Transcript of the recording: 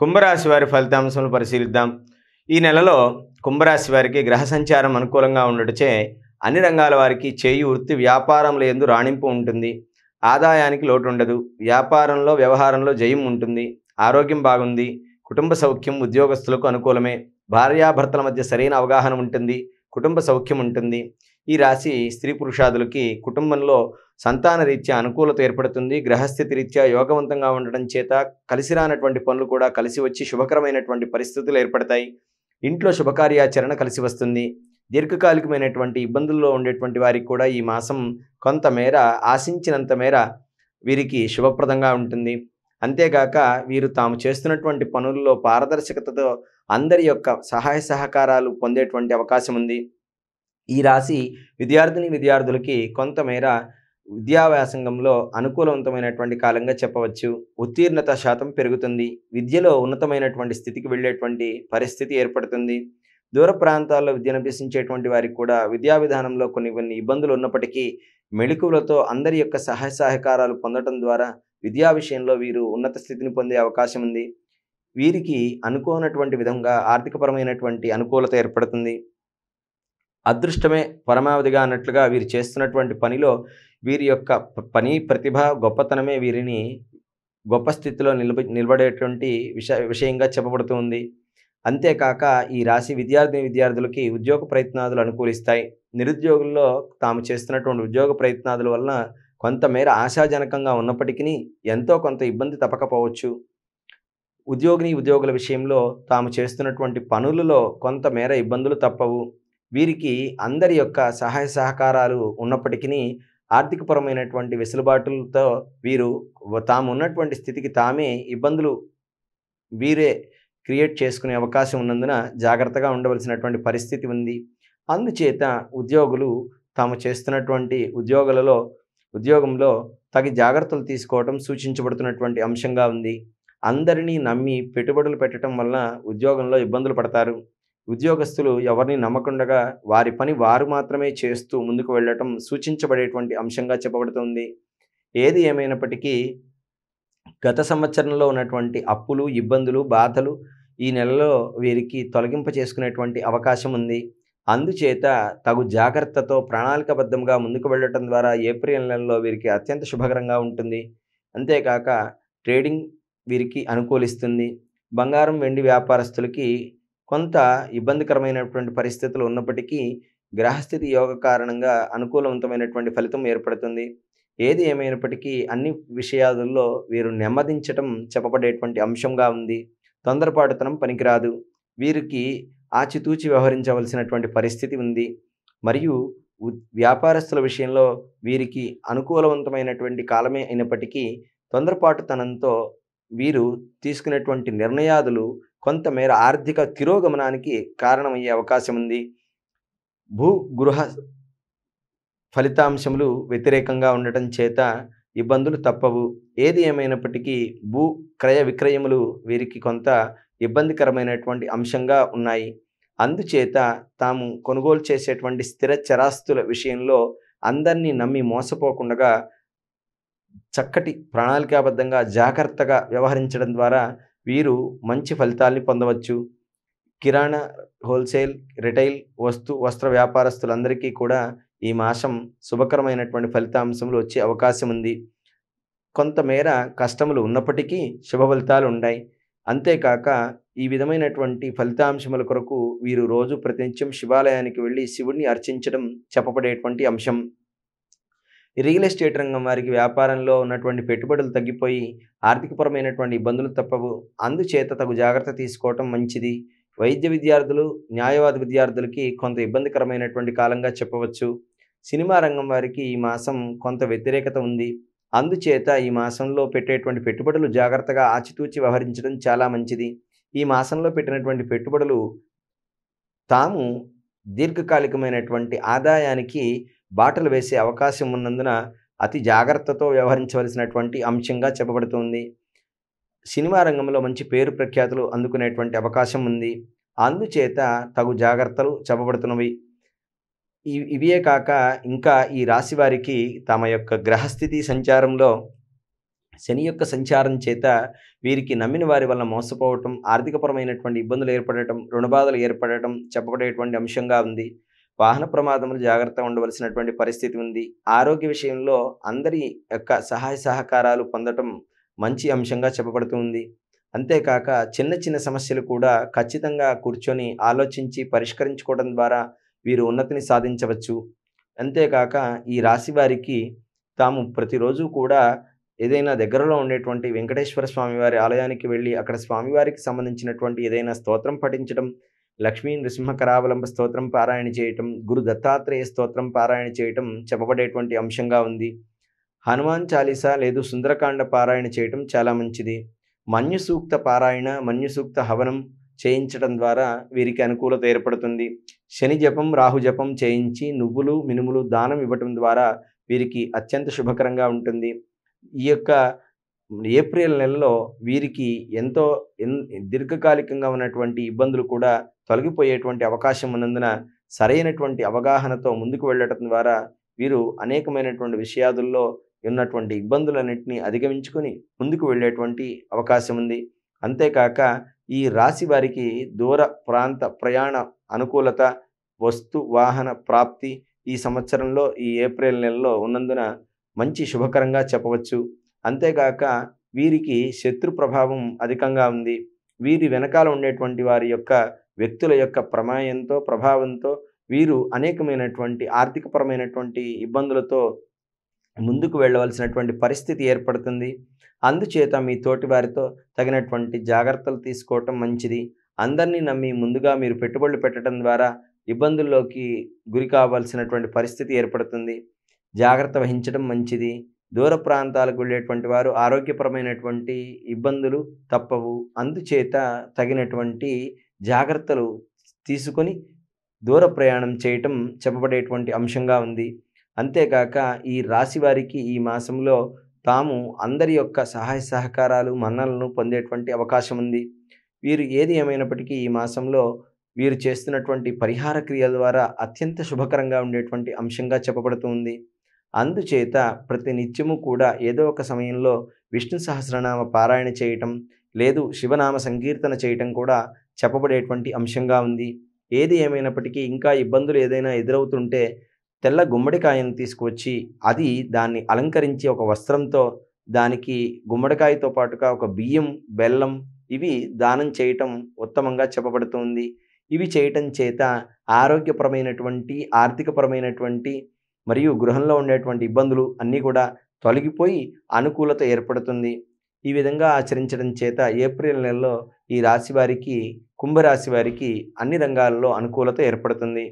కుంభరాశి వారి ఫలితాంశాలను పరిశీలిద్దాం ఈ నెలలో కుంభరాశి వారికి గ్రహ సంచారం అనుకూలంగా ఉండటచే అన్ని రంగాల వారికి చేయి వృత్తి వ్యాపారంలో ఎందు రాణింపు ఉంటుంది ఆదాయానికి లోటు ఉండదు వ్యాపారంలో వ్యవహారంలో జయం ఉంటుంది ఆరోగ్యం బాగుంది కుటుంబ సౌఖ్యం ఉద్యోగస్తులకు అనుకూలమే భార్యాభర్తల మధ్య సరైన అవగాహన ఉంటుంది కుటుంబ సౌఖ్యం ఉంటుంది ఈ రాశి స్త్రీ పురుషాదులకి కుటుంబంలో సంతాన రీత్యా అనుకూలత ఏర్పడుతుంది గ్రహస్థితి రీత్యా యోగవంతంగా ఉండడం చేత కలిసి రానటువంటి పనులు కూడా కలిసి వచ్చి శుభకరమైనటువంటి పరిస్థితులు ఏర్పడతాయి ఇంట్లో శుభకార్యాచరణ కలిసి వస్తుంది దీర్ఘకాలికమైనటువంటి ఇబ్బందుల్లో ఉండేటువంటి వారికి కూడా ఈ మాసం కొంతమేర ఆశించినంత మేర వీరికి శుభప్రదంగా ఉంటుంది అంతేగాక వీరు తాము చేస్తున్నటువంటి పనుల్లో పారదర్శకతతో అందరి యొక్క సహాయ సహకారాలు పొందేటువంటి అవకాశం ఉంది ఈ రాశి విద్యార్థిని విద్యార్థులకి కొంతమేర విద్యావ్యాసంగంలో అనుకూలవంతమైనటువంటి కాలంగా చెప్పవచ్చు ఉత్తీర్ణత శాతం పెరుగుతుంది విద్యలో ఉన్నతమైనటువంటి స్థితికి వెళ్ళేటువంటి పరిస్థితి ఏర్పడుతుంది దూర ప్రాంతాల్లో విద్యను అభ్యసించేటువంటి వారికి కూడా విద్యా విధానంలో కొన్ని కొన్ని ఇబ్బందులు ఉన్నప్పటికీ మెళుకువలతో అందరి యొక్క సహాయ సహకారాలు పొందడం ద్వారా విద్యా విషయంలో వీరు ఉన్నత స్థితిని పొందే అవకాశం ఉంది వీరికి అనుకోనటువంటి విధంగా ఆర్థికపరమైనటువంటి అనుకూలత ఏర్పడుతుంది అదృష్టమే పరమావధిగా అన్నట్లుగా వీరు చేస్తున్నటువంటి పనిలో వీరి యొక్క పని ప్రతిభ గొప్పతనమే వీరిని గొప్ప స్థితిలో నిలబ నిలబడేటువంటి విష విషయంగా చెప్పబడుతుంది అంతేకాక ఈ రాశి విద్యార్థి విద్యార్థులకి ఉద్యోగ ప్రయత్నాలు అనుకూలిస్తాయి నిరుద్యోగుల్లో తాము చేస్తున్నటువంటి ఉద్యోగ ప్రయత్నాదుల వలన కొంతమేర ఆశాజనకంగా ఉన్నప్పటికీ ఎంతో కొంత ఇబ్బంది తప్పకపోవచ్చు ఉద్యోగిని ఉద్యోగుల విషయంలో తాము చేస్తున్నటువంటి పనులలో కొంతమేర ఇబ్బందులు తప్పవు వీరికి అందరి యొక్క సహాయ సహకారాలు ఉన్నప్పటికీ ఆర్థికపరమైనటువంటి వెసులుబాటులతో వీరు తాము ఉన్నటువంటి స్థితికి తామే ఇబ్బందులు వీరే క్రియేట్ చేసుకునే అవకాశం ఉన్నందున జాగ్రత్తగా ఉండవలసినటువంటి పరిస్థితి ఉంది అందుచేత ఉద్యోగులు తాము చేస్తున్నటువంటి ఉద్యోగులలో ఉద్యోగంలో తగి జాగ్రత్తలు తీసుకోవడం సూచించబడుతున్నటువంటి అంశంగా ఉంది అందరినీ నమ్మి పెట్టుబడులు పెట్టడం వలన ఉద్యోగంలో ఇబ్బందులు పడతారు ఉద్యోగస్తులు ఎవరిని నమ్మకుండగా వారి పని వారు మాత్రమే చేస్తూ ముందుకు వెళ్ళటం సూచించబడేటువంటి అంశంగా చెప్పబడుతుంది ఏది ఏమైనప్పటికీ గత సంవత్సరంలో ఉన్నటువంటి అప్పులు ఇబ్బందులు బాధలు ఈ నెలలో వీరికి తొలగింప చేసుకునేటువంటి అవకాశం ఉంది అందుచేత తగు జాగ్రత్తతో ప్రణాళికబద్ధంగా ముందుకు వెళ్ళటం ద్వారా ఏప్రిల్ నెలలో వీరికి అత్యంత శుభకరంగా ఉంటుంది అంతేకాక ట్రేడింగ్ వీరికి అనుకూలిస్తుంది బంగారం వెండి వ్యాపారస్తులకి కొంత ఇబ్బందికరమైనటువంటి పరిస్థితులు ఉన్నప్పటికీ గ్రహస్థితి యోగ కారణంగా అనుకూలవంతమైనటువంటి ఫలితం ఏర్పడుతుంది ఏది ఏమైనప్పటికీ అన్ని విషయాలలో వీరు నెమ్మదించటం చెప్పబడేటువంటి అంశంగా ఉంది తొందరపాటుతనం పనికిరాదు వీరికి ఆచితూచి వ్యవహరించవలసినటువంటి పరిస్థితి ఉంది మరియు వ్యాపారస్తుల విషయంలో వీరికి అనుకూలవంతమైనటువంటి కాలమే అయినప్పటికీ తొందరపాటుతనంతో వీరు తీసుకునేటువంటి నిర్ణయాదులు కొంతమేర ఆర్థిక తిరోగమనానికి కారణమయ్యే అవకాశం ఉంది భూగృహ ఫలితాంశములు వ్యతిరేకంగా ఉండటం చేత ఇబ్బందులు తప్పవు ఏది ఏమైనప్పటికీ భూ క్రయ విక్రయములు వీరికి కొంత ఇబ్బందికరమైనటువంటి అంశంగా ఉన్నాయి అందుచేత తాము కొనుగోలు చేసేటువంటి స్థిర చరాస్తుల విషయంలో అందరినీ నమ్మి మోసపోకుండగా చక్కటి ప్రణాళికాబద్ధంగా జాగ్రత్తగా వ్యవహరించడం ద్వారా వీరు మంచి ఫలితాల్ని పొందవచ్చు కిరాణా హోల్సేల్ రిటైల్ వస్తు వస్త్ర వ్యాపారస్తులందరికీ కూడా ఈ మాసం శుభకరమైనటువంటి ఫలితాంశములు వచ్చే అవకాశం ఉంది కొంతమేర కష్టములు ఉన్నప్పటికీ శుభ ఫలితాలు ఉన్నాయి అంతేకాక ఈ విధమైనటువంటి ఫలితాంశముల కొరకు వీరు రోజు ప్రతినిత్యం శివాలయానికి వెళ్ళి శివుడిని అర్చించడం చెప్పబడేటువంటి అంశం రియల్ ఎస్టేట్ రంగం వారికి వ్యాపారంలో ఉన్నటువంటి పెట్టుబడులు తగ్గిపోయి ఆర్థికపరమైనటువంటి ఇబ్బందులు తప్పవు అందుచేత తగు జాగ్రత్త తీసుకోవటం మంచిది వైద్య విద్యార్థులు న్యాయవాద విద్యార్థులకి కొంత ఇబ్బందికరమైనటువంటి కాలంగా చెప్పవచ్చు సినిమా రంగం వారికి ఈ మాసం కొంత వ్యతిరేకత ఉంది అందుచేత ఈ మాసంలో పెట్టేటువంటి పెట్టుబడులు జాగ్రత్తగా ఆచితూచి వ్యవహరించడం చాలా మంచిది ఈ మాసంలో పెట్టినటువంటి పెట్టుబడులు తాము దీర్ఘకాలికమైనటువంటి ఆదాయానికి బాటలు వేసే అవకాశం ఉన్నందున అతి జాగ్రత్తతో వ్యవహరించవలసినటువంటి అంశంగా చెప్పబడుతుంది సినిమా రంగంలో మంచి పేరు ప్రఖ్యాతులు అందుకునేటువంటి అవకాశం ఉంది అందుచేత తగు జాగ్రత్తలు చెప్పబడుతున్నవి ఇవే కాక ఇంకా ఈ రాశి వారికి తమ యొక్క గ్రహస్థితి సంచారంలో శని యొక్క సంచారం చేత వీరికి నమ్మిన వారి వల్ల మోసపోవటం ఆర్థికపరమైనటువంటి ఇబ్బందులు ఏర్పడటం రుణబాధలు ఏర్పడటం చెప్పబడేటువంటి అంశంగా ఉంది వాహన ప్రమాదంలో జాగ్రత్తగా ఉండవలసినటువంటి పరిస్థితి ఉంది ఆరోగ్య విషయంలో అందరి యొక్క సహాయ సహకారాలు పొందటం మంచి అంశంగా చెప్పబడుతుంది అంతేకాక చిన్న చిన్న సమస్యలు కూడా ఖచ్చితంగా కూర్చొని ఆలోచించి పరిష్కరించుకోవడం ద్వారా వీరు ఉన్నతిని సాధించవచ్చు అంతేకాక ఈ రాశి వారికి తాము ప్రతిరోజు కూడా ఏదైనా దగ్గరలో ఉండేటువంటి వెంకటేశ్వర స్వామివారి ఆలయానికి వెళ్ళి అక్కడ స్వామివారికి సంబంధించినటువంటి ఏదైనా స్తోత్రం పఠించడం లక్ష్మీ నృసింహకరావలంబ స్తోత్రం పారాయణ చేయటం గురు దత్తాత్రేయ స్తోత్రం పారాయణ చేయటం చెప్పబడేటువంటి అంశంగా ఉంది హనుమాన్ చాలీస లేదు సుందరకాండ పారాయణ చేయటం చాలా మంచిది మన్యు సూక్త పారాయణ మన్యు సూక్త హవనం చేయించడం ద్వారా వీరికి అనుకూలత ఏర్పడుతుంది శని జపం రాహు జపం చేయించి నువ్వులు మినుములు దానం ఇవ్వటం ద్వారా వీరికి అత్యంత శుభకరంగా ఉంటుంది ఈ యొక్క ఏప్రిల్ నెలలో వీరికి ఎంతో దీర్ఘకాలికంగా ఉన్నటువంటి ఇబ్బందులు కూడా తొలగిపోయేటువంటి అవకాశం ఉన్నందున సరైనటువంటి అవగాహనతో ముందుకు వెళ్ళటం ద్వారా వీరు అనేకమైనటువంటి విషయాదుల్లో ఉన్నటువంటి ఇబ్బందులన్నింటినీ అధిగమించుకొని ముందుకు వెళ్ళేటువంటి అవకాశం ఉంది అంతేకాక ఈ రాశి వారికి దూర ప్రాంత ప్రయాణ అనుకూలత వస్తు వాహన ప్రాప్తి ఈ సంవత్సరంలో ఈ ఏప్రిల్ నెలలో ఉన్నందున మంచి శుభకరంగా చెప్పవచ్చు అంతేగాక వీరికి శత్రు ప్రభావం అధికంగా ఉంది వీరి వెనకాల ఉండేటువంటి వారి యొక్క వ్యక్తుల యొక్క ప్రమాయంతో ప్రభావంతో వీరు అనేకమైనటువంటి ఆర్థికపరమైనటువంటి ఇబ్బందులతో ముందుకు వెళ్ళవలసినటువంటి పరిస్థితి ఏర్పడుతుంది అందుచేత మీ తోటి వారితో తగినటువంటి జాగ్రత్తలు తీసుకోవటం మంచిది అందరినీ నమ్మి ముందుగా మీరు పెట్టుబడులు పెట్టడం ద్వారా ఇబ్బందుల్లోకి గురి కావాల్సినటువంటి పరిస్థితి ఏర్పడుతుంది జాగ్రత్త వహించడం మంచిది దూర ప్రాంతాలకు వెళ్ళేటువంటి వారు ఆరోగ్యపరమైనటువంటి ఇబ్బందులు తప్పవు అందుచేత తగినటువంటి జాగ్రత్తలు తీసుకొని దూర ప్రయాణం చేయటం చెప్పబడేటువంటి అంశంగా ఉంది అంతేకాక ఈ రాశి వారికి ఈ మాసంలో తాము అందరి యొక్క సహాయ సహకారాలు మన్నలను పొందేటువంటి అవకాశం ఉంది వీరు ఏది ఏమైనప్పటికీ ఈ మాసంలో వీరు చేస్తున్నటువంటి పరిహార క్రియల ద్వారా అత్యంత శుభకరంగా ఉండేటువంటి అంశంగా చెప్పబడుతుంది అందుచేత ప్రతి నిత్యము కూడా ఏదో ఒక సమయంలో విష్ణు సహస్రనామ పారాయణ చేయటం లేదు శివనామ సంకీర్తన చేయటం కూడా చెప్పబడేటువంటి అంశంగా ఉంది ఏది ఏమైనప్పటికీ ఇంకా ఇబ్బందులు ఏదైనా ఎదురవుతుంటే తెల్ల గుమ్మడికాయను తీసుకువచ్చి అది దాన్ని అలంకరించి ఒక వస్త్రంతో దానికి గుమ్మడికాయతో పాటుగా ఒక బియ్యం బెల్లం ఇవి దానం చేయటం ఉత్తమంగా చెప్పబడుతుంది ఇవి చేయటం చేత ఆరోగ్యపరమైనటువంటి ఆర్థికపరమైనటువంటి మరియు గృహంలో ఉండేటువంటి ఇబ్బందులు అన్నీ కూడా తొలగిపోయి అనుకూలత ఏర్పడుతుంది ఈ విధంగా ఆచరించడం చేత ఏప్రిల్ నెలలో ఈ రాశి వారికి కుంభరాశి వారికి అన్ని రంగాల్లో అనుకూలత ఏర్పడుతుంది